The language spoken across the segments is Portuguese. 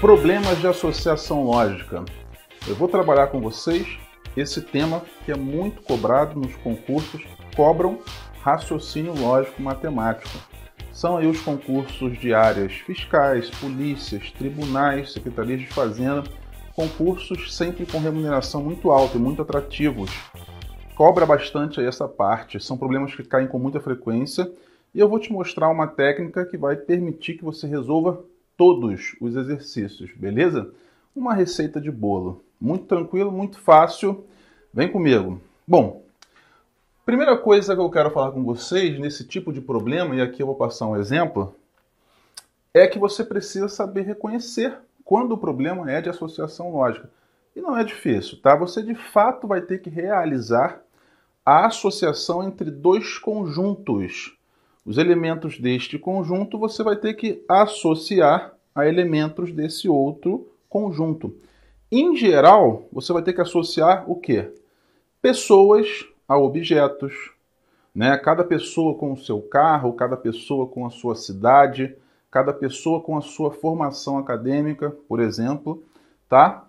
Problemas de associação lógica. Eu vou trabalhar com vocês esse tema que é muito cobrado nos concursos, cobram raciocínio lógico matemático. São aí os concursos de áreas fiscais, polícias, tribunais, secretarias de fazenda, concursos sempre com remuneração muito alta e muito atrativos. Cobra bastante aí essa parte, são problemas que caem com muita frequência e eu vou te mostrar uma técnica que vai permitir que você resolva todos os exercícios, beleza? Uma receita de bolo. Muito tranquilo, muito fácil. Vem comigo. Bom, primeira coisa que eu quero falar com vocês nesse tipo de problema, e aqui eu vou passar um exemplo, é que você precisa saber reconhecer quando o problema é de associação lógica. E não é difícil, tá? Você de fato vai ter que realizar a associação entre dois conjuntos os elementos deste conjunto você vai ter que associar a elementos desse outro conjunto. Em geral, você vai ter que associar o quê? Pessoas a objetos, né? Cada pessoa com o seu carro, cada pessoa com a sua cidade, cada pessoa com a sua formação acadêmica, por exemplo, tá?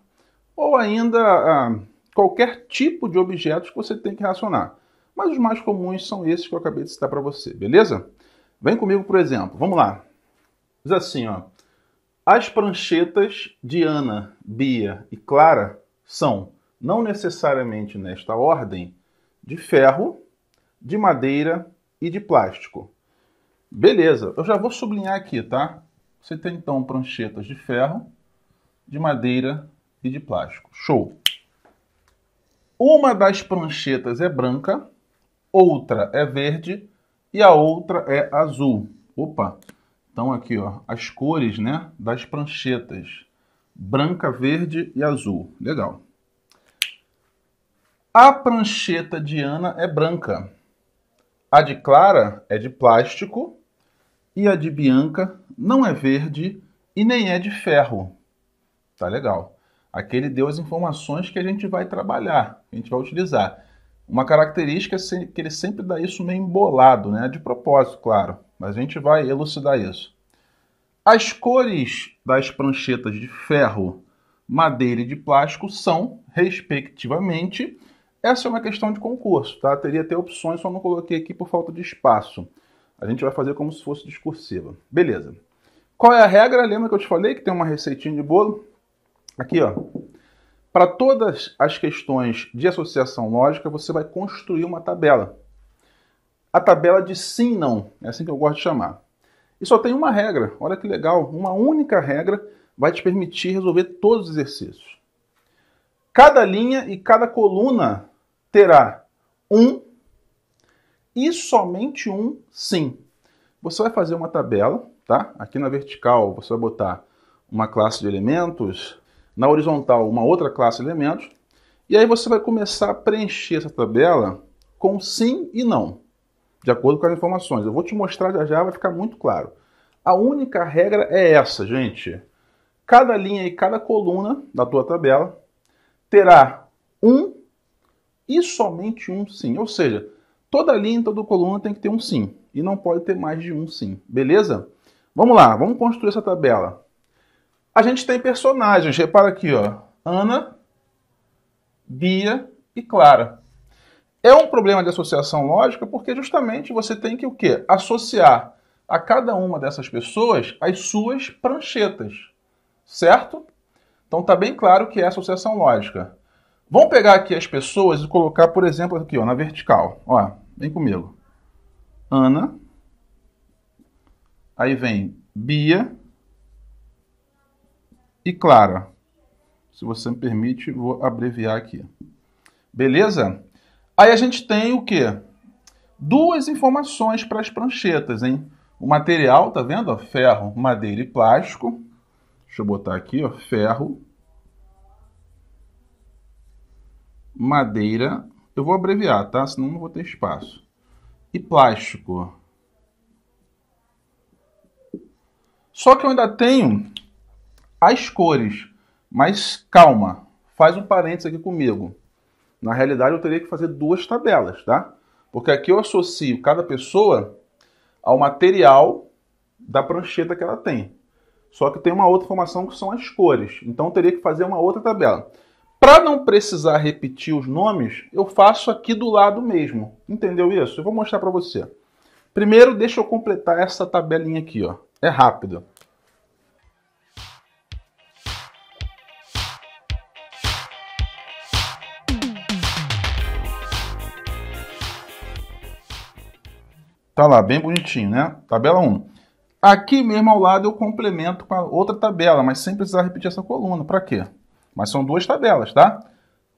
Ou ainda ah, qualquer tipo de objetos que você tem que relacionar mas os mais comuns são esses que eu acabei de citar para você, beleza? Vem comigo, por exemplo, vamos lá. Diz assim, ó. As pranchetas de Ana, Bia e Clara são, não necessariamente nesta ordem, de ferro, de madeira e de plástico. Beleza, eu já vou sublinhar aqui, tá? Você tem então pranchetas de ferro, de madeira e de plástico. Show! Uma das pranchetas é branca, outra é verde e a outra é azul. Opa! Então aqui, ó, as cores, né, das pranchetas. Branca, verde e azul. Legal. A prancheta de Ana é branca. A de Clara é de plástico e a de Bianca não é verde e nem é de ferro. Tá legal. Aqui ele deu as informações que a gente vai trabalhar, que a gente vai utilizar. Uma característica é que ele sempre dá isso meio embolado, né? de propósito, claro, mas a gente vai elucidar isso. As cores das pranchetas de ferro, madeira e de plástico são, respectivamente, essa é uma questão de concurso, tá? Teria até opções, só não coloquei aqui por falta de espaço. A gente vai fazer como se fosse discursiva. Beleza. Qual é a regra? Lembra que eu te falei que tem uma receitinha de bolo? Aqui, ó. Para todas as questões de associação lógica, você vai construir uma tabela. A tabela de sim não, é assim que eu gosto de chamar. E só tem uma regra, olha que legal, uma única regra vai te permitir resolver todos os exercícios. Cada linha e cada coluna terá um e somente um sim. Você vai fazer uma tabela, tá? Aqui na vertical você vai botar uma classe de elementos, na horizontal uma outra classe de elementos, e aí você vai começar a preencher essa tabela com sim e não, de acordo com as informações. Eu vou te mostrar já já, vai ficar muito claro. A única regra é essa, gente. Cada linha e cada coluna da tua tabela terá um e somente um sim. Ou seja, toda linha e toda coluna tem que ter um sim. E não pode ter mais de um sim. Beleza? Vamos lá, vamos construir essa tabela a gente tem personagens. Repara aqui, ó. Ana, Bia e Clara. É um problema de associação lógica porque justamente você tem que o quê? Associar a cada uma dessas pessoas as suas pranchetas, certo? Então tá bem claro que é associação lógica. Vamos pegar aqui as pessoas e colocar, por exemplo, aqui ó, na vertical. Ó, vem comigo. Ana. Aí vem Bia e clara. Se você me permite, vou abreviar aqui. Beleza? Aí a gente tem o quê? Duas informações para as pranchetas, hein? O material, tá vendo? ferro, madeira e plástico. Deixa eu botar aqui, ó, ferro, madeira. Eu vou abreviar, tá? Senão não vou ter espaço. E plástico. Só que eu ainda tenho as cores. Mas calma, faz um parênteses aqui comigo. Na realidade, eu teria que fazer duas tabelas, tá? Porque aqui eu associo cada pessoa ao material da prancheta que ela tem. Só que tem uma outra informação que são as cores. Então, eu teria que fazer uma outra tabela. Para não precisar repetir os nomes, eu faço aqui do lado mesmo. Entendeu isso? Eu vou mostrar para você. Primeiro, deixa eu completar essa tabelinha aqui. Ó. É rápido. Tá lá, bem bonitinho, né? Tabela 1. Aqui mesmo ao lado eu complemento com outra tabela, mas sem precisar repetir essa coluna. Para quê? Mas são duas tabelas, tá?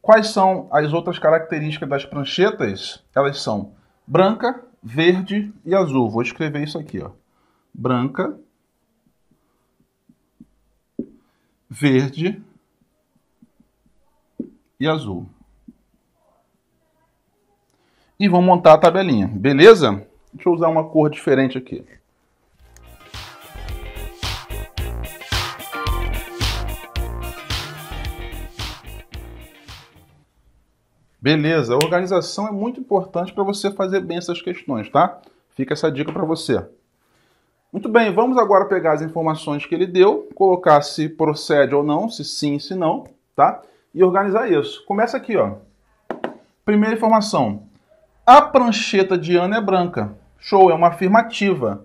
Quais são as outras características das pranchetas? Elas são branca, verde e azul. Vou escrever isso aqui, ó. Branca, verde e azul. E vou montar a tabelinha, beleza? Deixa eu usar uma cor diferente aqui. Beleza, organização é muito importante para você fazer bem essas questões, tá? Fica essa dica para você. Muito bem, vamos agora pegar as informações que ele deu, colocar se procede ou não, se sim, se não, tá? E organizar isso. Começa aqui, ó. Primeira informação, a prancheta de Ana é branca. Show, é uma afirmativa.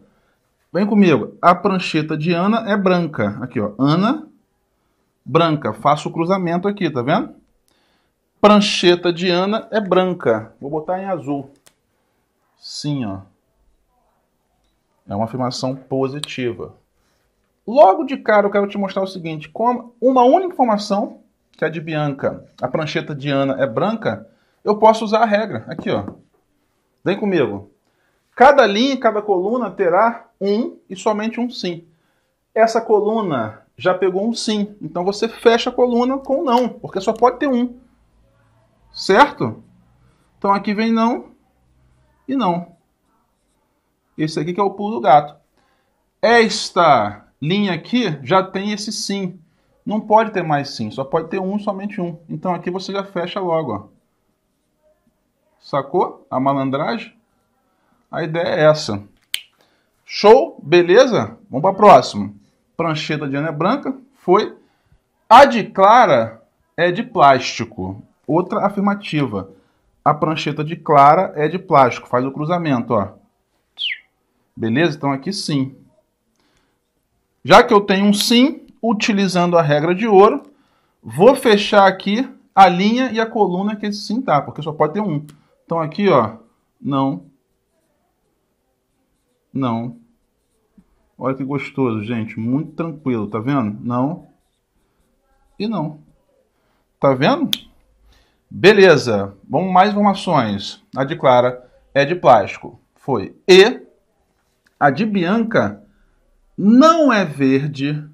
Vem comigo. A prancheta de Ana é branca. Aqui, ó. Ana, branca. Faço o cruzamento aqui, tá vendo? Prancheta de Ana é branca. Vou botar em azul. Sim, ó. É uma afirmação positiva. Logo de cara, eu quero te mostrar o seguinte: com uma única informação, que é de Bianca, a prancheta de Ana é branca, eu posso usar a regra. Aqui, ó. Vem comigo. Cada linha, cada coluna terá um e somente um sim. Essa coluna já pegou um sim, então você fecha a coluna com não, porque só pode ter um. Certo? Então aqui vem não e não. Esse aqui que é o pulo do gato. Esta linha aqui já tem esse sim. Não pode ter mais sim, só pode ter um, somente um. Então aqui você já fecha logo, ó. Sacou? A malandragem. A ideia é essa. Show? Beleza? Vamos para a próxima. Prancheta de Ana é Branca foi. A de Clara é de plástico. Outra afirmativa. A prancheta de Clara é de plástico. Faz o cruzamento, ó. Beleza? Então aqui sim. Já que eu tenho um sim, utilizando a regra de ouro, vou fechar aqui a linha e a coluna que esse sim tá, porque só pode ter um. Então aqui, ó, não. Não. Olha que gostoso, gente. Muito tranquilo, tá vendo? Não. E não. Tá vendo? Beleza. Vamos mais informações. A de Clara é de plástico. Foi. E a de Bianca não é verde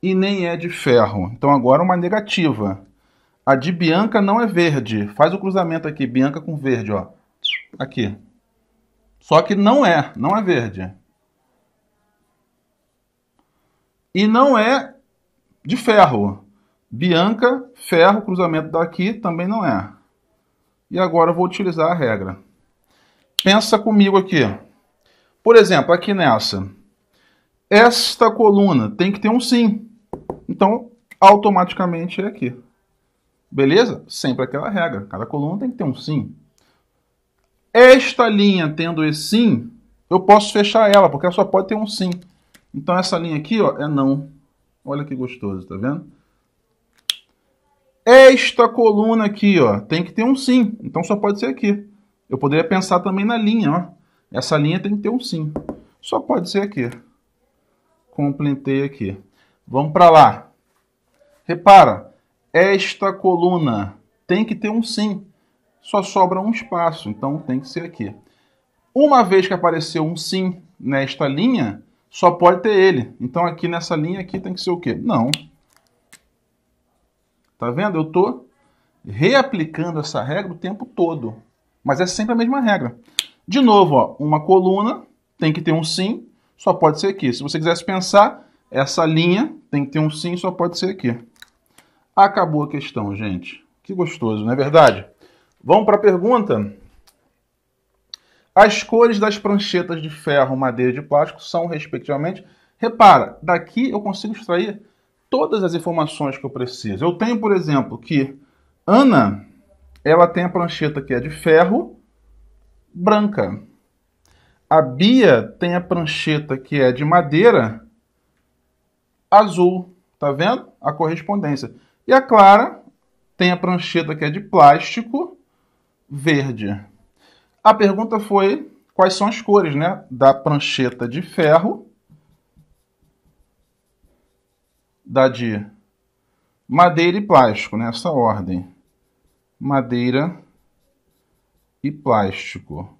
e nem é de ferro. Então agora uma negativa. A de Bianca não é verde. Faz o cruzamento aqui, Bianca com verde, ó. Aqui. Só que não é, não é verde. E não é de ferro. Bianca, ferro, cruzamento daqui também não é. E agora eu vou utilizar a regra. Pensa comigo aqui. Por exemplo, aqui nessa. Esta coluna tem que ter um sim. Então, automaticamente é aqui. Beleza? Sempre aquela regra. Cada coluna tem que ter um sim. Esta linha tendo esse sim, eu posso fechar ela, porque ela só pode ter um sim. Então essa linha aqui ó, é não. Olha que gostoso, tá vendo? Esta coluna aqui ó, tem que ter um sim, então só pode ser aqui. Eu poderia pensar também na linha. Ó. Essa linha tem que ter um sim. Só pode ser aqui. Completei aqui. Vamos para lá. Repara, esta coluna tem que ter um sim. Só sobra um espaço, então tem que ser aqui. Uma vez que apareceu um sim nesta linha, só pode ter ele. Então aqui nessa linha aqui tem que ser o quê? Não. Tá vendo? Eu tô reaplicando essa regra o tempo todo. Mas é sempre a mesma regra. De novo, ó, uma coluna tem que ter um sim, só pode ser aqui. Se você quisesse pensar, essa linha tem que ter um sim, só pode ser aqui. Acabou a questão, gente. Que gostoso, não é verdade? Vamos para a pergunta. As cores das pranchetas de ferro, madeira e de plástico são, respectivamente. Repara, daqui eu consigo extrair todas as informações que eu preciso. Eu tenho, por exemplo, que Ana ela tem a prancheta que é de ferro branca. A Bia tem a prancheta que é de madeira azul. Tá vendo? A correspondência. E a clara tem a prancheta que é de plástico verde. A pergunta foi quais são as cores né, da prancheta de ferro, da de madeira e plástico, nessa né, ordem. Madeira e plástico.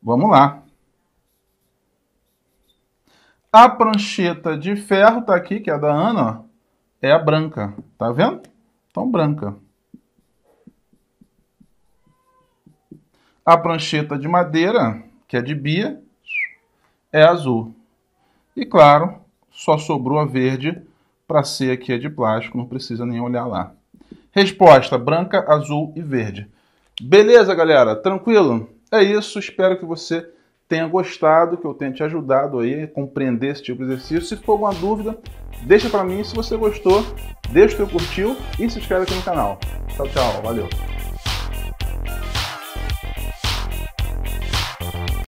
Vamos lá. A prancheta de ferro está aqui, que é da Ana. Ó é a branca. Tá vendo? Então, branca. A prancheta de madeira, que é de bia, é azul. E claro, só sobrou a verde para ser aqui é de plástico, não precisa nem olhar lá. Resposta: branca, azul e verde. Beleza, galera? Tranquilo? É isso, espero que você tenha gostado, que eu tenha te ajudado aí a compreender esse tipo de exercício. Se for alguma dúvida, deixa para mim. Se você gostou, deixa o teu curtiu e se inscreve aqui no canal. Tchau, tchau. Valeu.